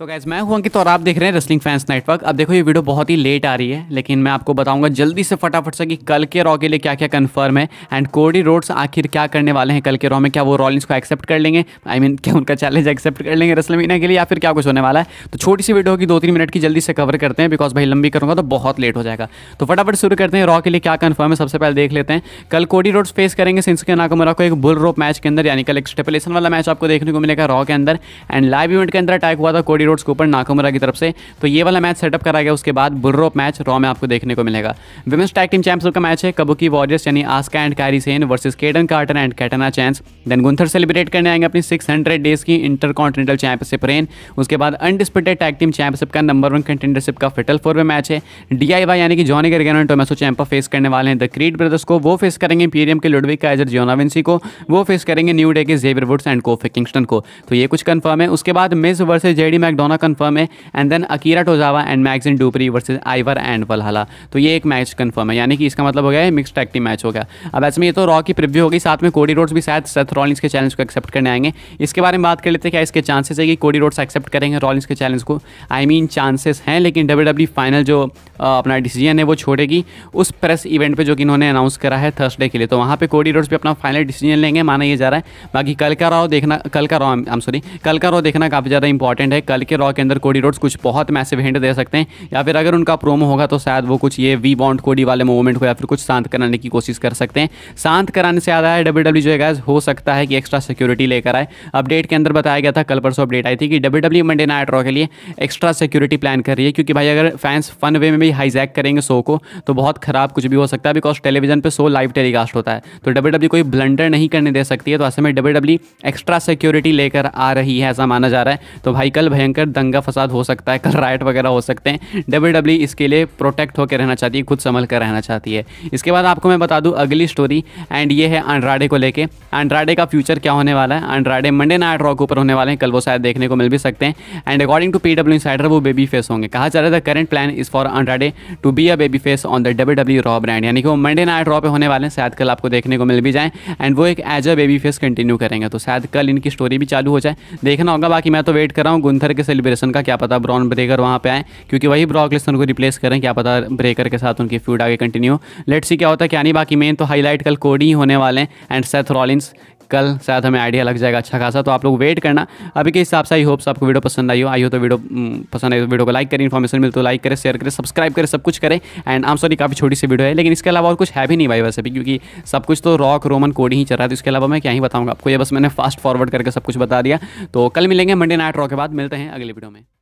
तो गैस मैं हूं अंकित तो और आप देख रहे हैं रेसलिंग फैंस नेटवर्क अब देखो ये वीडियो बहुत ही लेट आ रही है लेकिन मैं आपको बताऊंगा जल्दी से फटाफट से कि कल के रॉ के लिए क्या क्या कंफर्म है एंड कोडी रोड्स आखिर क्या करने वाले हैं कल के रॉ में क्या वो रॉलिंग्स को एक्सेप्ट कर लेंगे आई I मीन mean, क्या उनका चैलेंज एक्सेप्ट कर लेंगे रेसलमीना के लिए या फिर क्या कुछ होने वाला है तो छोटी सी वीडियो की दो तीन मिनट की जल्दी से कवर करते हैं बिकॉज भाई लंबी करूँगा तो बहुत लेट हो जाएगा तो फटाफट शुरू करते हैं रॉ के लिए क्या कन्फर्म है सबसे पहले देख लेते हैं कल कोडी रोड्स फेस करेंगे सिंसके नाकामरा को एक बुल रोप मैच के अंदर यानी कल एक स्टेपलेसन वाला मैच आपको देखने को मिलेगा रॉ के अंदर एंड लाइव इवेंट के अंदर अटैक हुआ था कोडी रोड्स के ऊपर नाकुमरा की तरफ से तो ये वाला मैच सेटअप करा गया उसके बाद बुलरोप मैच रॉ में आपको देखने को मिलेगा विमेंस टैक टीम चैंपियनशिप का मैच है कबुकी वॉरियर्स यानी Asuka and Kairi Sane versus Kayden Carter and Katana Chance then Gunther celebrate करने आएंगे अपनी सिक्स डेज की इंटर कॉन्टिनेंटल चैंपियनशिप रेन उसके बाद अनडिस्प्यूटेड टैक टीम चैंपियनशिप का नंबर वन कंटेंडरशिप का फिटल फोर मैच है डी यानी कि Johnny Gargano and Tommaso Ciampa face करने वाले हैं द क्रीड ब्रदर्स को वो फेस करेंगे पीरियम के लुडविक काइजर जोनाविंसी को वो फेस करेंगे न्यू डे के Xavier Woods and Kofi Kingston को तो ये कुछ कंफर्म है उसके बाद मिस वर्सेज जेडी मैक दोनों कन्फर्म है and then Akira Tozawa and Maxxine Dupri versus Ivar and Valhalla तो ये एक मैच कन्फर्म है यानी कि इसका मतलब हो गया है मिक्स टैक्ट मैच हो गया अब ऐसे में ये तो रॉ की प्रिव्यू होगी साथ में कोडी रोड्स भी शायद सेथ रॉलिंग्स के चैलेंज को एक्सेप्ट करने आएंगे इसके बारे में बात कर लेते हैं क्या इसके चांसेस है कि कोडी रोड्स एक्सेप्ट करेंगे रॉलिंग्स के चैलेंज को आई मीन चांसेस हैं लेकिन डब्ल्यू फाइनल e जो अपना डिसीजन है वो छोड़ेगी उस प्रेस इवेंट पर जो कि इन्होंने अनाउंस करा है थर्सडे के लिए तो वहाँ पर कोडी रोड्स भी अपना फाइनल डिसीजन लेंगे माना ये जा रहा है बाकी कल का रहा देखना कल का रहा आई सॉरी कल का रहा देखना काफ़ी ज़्यादा इंपॉर्टेंट है कल के रॉ के अंदर कोडी रोड्स कुछ बहुत मैसिव हिंट दे सकते हैं या फिर अगर उनका प्रोमो होगा तो शायद वो कुछ ये वी बॉन्ड कोडी वाले मूवमेंट को या फिर कुछ शांत कराने की कोशिश कर सकते हैं शांत कराने से आधा है डब्ल्यू डब्ल्यू जो है हो सकता है कि एक्स्ट्रा सिक्योरिटी लेकर आए अपडेट के अंदर बताया गया था कल परसों अपडेट आई थी कि W W Monday Night Raw के लिए एक्स्ट्रा सिक्योरिटी प्लान कर रही है क्योंकि भाई अगर फैंस फन वे में भी हाईजैक करेंगे शो को तो बहुत खराब कुछ भी हो सकता है बिकॉज टेलीविजन पर शो लाइव टेलीकास्ट होता है तो डब्ल्यू डब्ल्यू कोई ब्लंडर नहीं करने दे सकती है तो ऐसे में डब्ल्यू डब्ल्यू एक्स्ट्रा सिक्योरिटी लेकर आ रही है ऐसा माना जा रहा है तो भाई कल भयंकर भयंकर दंगा फसाद हो सकता है कल राइट वगैरह हो सकते हैं डब्ल्यू डब्ल्यू e इसके लिए प्रोटेक्ट होकर रहना चाहती है खुद संभल कर रहना चाहती है इसके बाद आपको मैं बता दूँ अगली स्टोरी एंड ये है अंड्राडे को लेकर अंड्राडे का फ्यूचर क्या होने वाला है अंड्राडे मंडे नाइट रॉक ऊपर होने वाले हैं कल वो शायद देखने को मिल भी सकते हैं and according to P W insider वो बेबी फेस होंगे कहा जा रहा था current plan is for Andrade to be a baby face on the W W Raw brand यानी कि वो मंडे नाइट रॉ पे होने वाले हैं शायद कल आपको देखने को मिल भी जाए एंड वो एक as a baby face continue करेंगे तो शायद कल इनकी स्टोरी भी चालू हो जाए देखना होगा बाकी मैं तो वेट कर रहा हूँ गुंथर के सेलिब्रेशन का क्या पता ब्रॉन ब्रेकर वहाँ पे आए क्योंकि वही ब्रॉक लेसन को रिप्लेस करें क्या पता ब्रेकर के साथ उनकी फ्यूड आगे कंटिन्यू लेट सी क्या होता है क्या नहीं बाकी मेन तो हाईलाइट कल कोडी होने वाले हैं एंड सेथ रॉलिंस कल शायद हमें आइडिया लग जाएगा अच्छा खासा तो आप लोग वेट करना अभी के हिसाब से आई होप्स आपको वीडियो पसंद आई हो तो हम्म, आई हो तो वीडियो पसंद आई तो वीडियो को लाइक करें इन्फॉर्मेशन मिले तो लाइक करें शेयर करें सब्सक्राइब करें सब कुछ करें एंड आम सॉरी काफ़ी छोटी सी वीडियो है लेकिन इसके अलावा और कुछ है भी नहीं भाई वैसे भी क्योंकि सब कुछ तो रॉक रोमन कोड ही चल रहा है तो इसके अलावा मैं क्या ही बताऊँगा आपको ये बस मैंने फास्ट फॉरवर्ड करके सब कुछ बता दिया तो कल मिलेंगे मंडे नाइट रॉ के बाद मिलते हैं हैं अगले वीडियो में